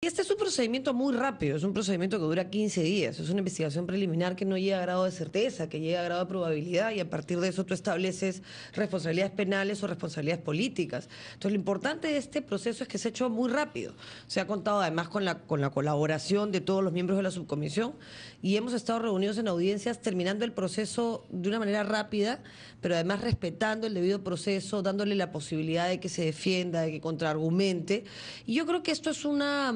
Y Este es un procedimiento muy rápido, es un procedimiento que dura 15 días, es una investigación preliminar que no llega a grado de certeza, que llega a grado de probabilidad y a partir de eso tú estableces responsabilidades penales o responsabilidades políticas. Entonces lo importante de este proceso es que se ha hecho muy rápido. Se ha contado además con la, con la colaboración de todos los miembros de la subcomisión y hemos estado reunidos en audiencias terminando el proceso de una manera rápida, pero además respetando el debido proceso, dándole la posibilidad de que se defienda, de que contraargumente. Y yo creo que esto es una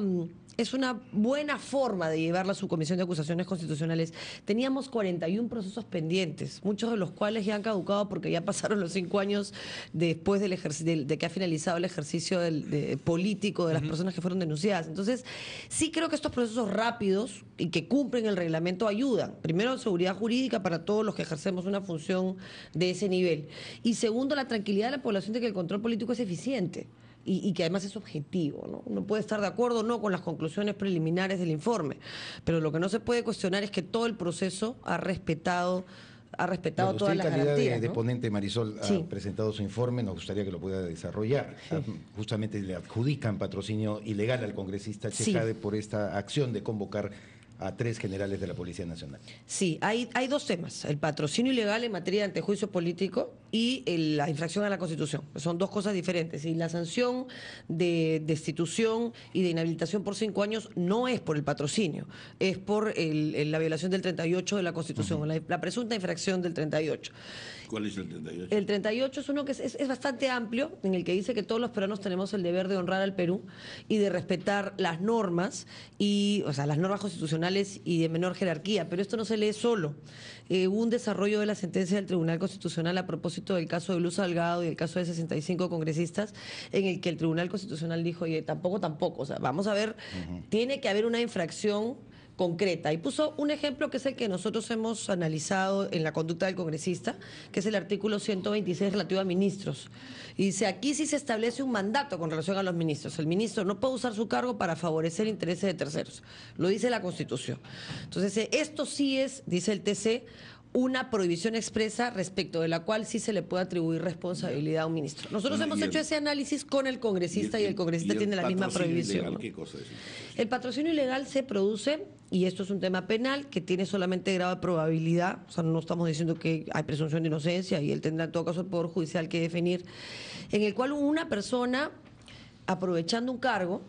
es una buena forma de llevar la subcomisión de acusaciones constitucionales. Teníamos 41 procesos pendientes, muchos de los cuales ya han caducado porque ya pasaron los cinco años después del de, que ha finalizado el ejercicio del, político de las personas que fueron denunciadas. Entonces, sí creo que estos procesos rápidos y que cumplen el reglamento ayudan. Primero, seguridad jurídica para todos los que ejercemos una función de ese nivel. Y segundo, la tranquilidad de la población de que el control político es eficiente y, que además es objetivo. ¿no? Uno puede estar de acuerdo o no con las conclusiones preliminares del informe, pero lo que no se puede cuestionar es que todo el proceso ha respetado ha respetado todas las garantías. de, ponente, Marisol, ha presentado su informe, nos gustaría que lo pueda desarrollar. Ah, justamente le adjudican patrocinio ilegal al congresista Chejade por esta acción de convocar a tres generales de la Policía Nacional. Sí, hay, hay dos temas, el patrocinio ilegal en materia de antejuicio político y la infracción a la Constitución. Son dos cosas diferentes. Y la sanción de destitución y de inhabilitación por cinco años no es por el patrocinio, es por la violación del 38 de la Constitución, la, presunta infracción del 38. ¿Cuál es el 38? El 38 es uno que es, es bastante amplio, en el que dice que todos los peruanos tenemos el deber de honrar al Perú y de respetar las normas, y, o sea, las normas constitucionales y de menor jerarquía, pero esto no se lee solo. Eh, hubo un desarrollo de la sentencia del Tribunal Constitucional a propósito del caso de Luz Salgado y el caso de 65 congresistas, en el que el Tribunal Constitucional dijo, oye, tampoco, tampoco, o sea, vamos a ver, tiene que haber una infracción concreta. Y puso un ejemplo que es el que nosotros hemos analizado en la conducta del congresista, que es el artículo 126 relativo a ministros. Y dice, aquí sí se establece un mandato con relación a los ministros. El ministro no puede usar su cargo para favorecer intereses de terceros. Lo dice la Constitución. Entonces, esto sí es, dice el TC, una prohibición expresa respecto de la cual sí se le puede atribuir responsabilidad a un ministro. Nosotros hemos hecho ese análisis con el congresista y el, congresista tiene la misma prohibición. El patrocinio ilegal se produce, y esto es un tema penal, que tiene solamente grado de probabilidad, o sea, no estamos diciendo que hay presunción de inocencia y él tendrá en todo caso el Poder Judicial que definir, en el cual una persona, aprovechando un cargo,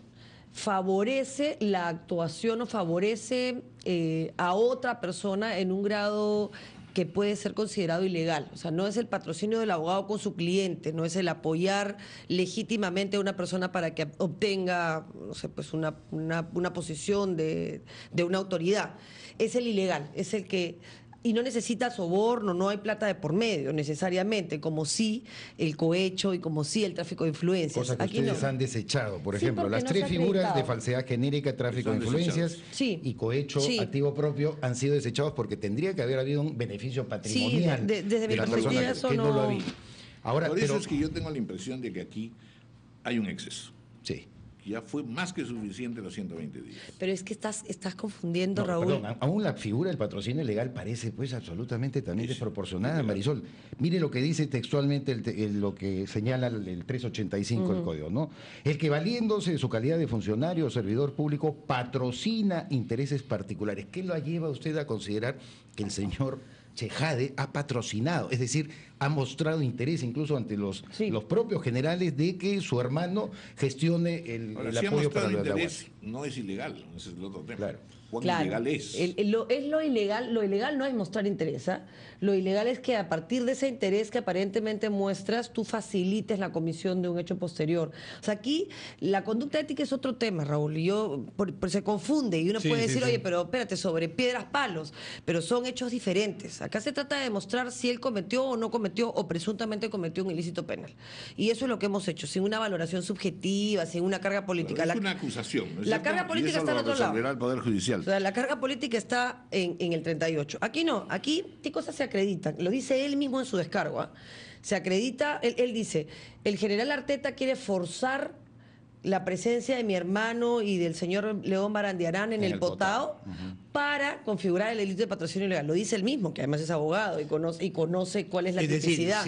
favorece la actuación o favorece eh, a otra persona en un grado que puede ser considerado ilegal. O sea, no es el patrocinio del abogado con su cliente, no es el apoyar legítimamente a una persona para que obtenga, no sé, pues una, una posición de, de una autoridad. Es el ilegal, es el que y no necesita soborno, no hay plata de por medio necesariamente, como si el cohecho y como si el tráfico de influencias. Cosa que ustedes han desechado, por ejemplo, las tres figuras de falsedad genérica, tráfico de influencias y cohecho activo propio han sido desechados porque tendría que haber habido un beneficio patrimonial. desde mi perspectiva no... lo ha Ahora, por eso es que yo tengo la impresión de que aquí hay un exceso. Sí ya fue más que suficiente los 120 días. Pero es que estás, estás confundiendo, Raúl. aún la figura del patrocinio legal parece pues absolutamente también desproporcionada, Marisol. Mire lo que dice textualmente lo que señala el, 385 del Código, ¿no? El que valiéndose de su calidad de funcionario o servidor público patrocina intereses particulares. ¿Qué lo lleva usted a considerar que el señor Chejade ha patrocinado, es decir, ha mostrado interés incluso ante los, los propios generales de que su hermano gestione el, apoyo para interés, No es ilegal, ese es el otro tema. Claro. es? lo, ilegal, lo ilegal no es mostrar interés. ¿ah? Lo ilegal es que a partir de ese interés que aparentemente muestras, tú facilites la comisión de un hecho posterior. O sea, aquí la conducta ética es otro tema, Raúl. yo, se confunde y uno puede decir, oye, pero espérate, sobre piedras, palos, pero son hechos diferentes. Acá se trata de demostrar si él cometió o no cometió o presuntamente cometió un ilícito penal. Y eso es lo que hemos hecho, sin una valoración subjetiva, sin una carga política. es una acusación. La carga política está en otro lado. El la carga política está en, el 38. Aquí no, aquí qué cosas se acreditan. Lo dice él mismo en su descargo. ¿ah? Se acredita, él dice, el general Arteta quiere forzar la presencia de mi hermano y del señor León Barandiarán en, el, votado Potao, para configurar el delito de patrocinio ilegal. Lo dice él mismo, que además es abogado y conoce, y conoce cuál es la necesidad.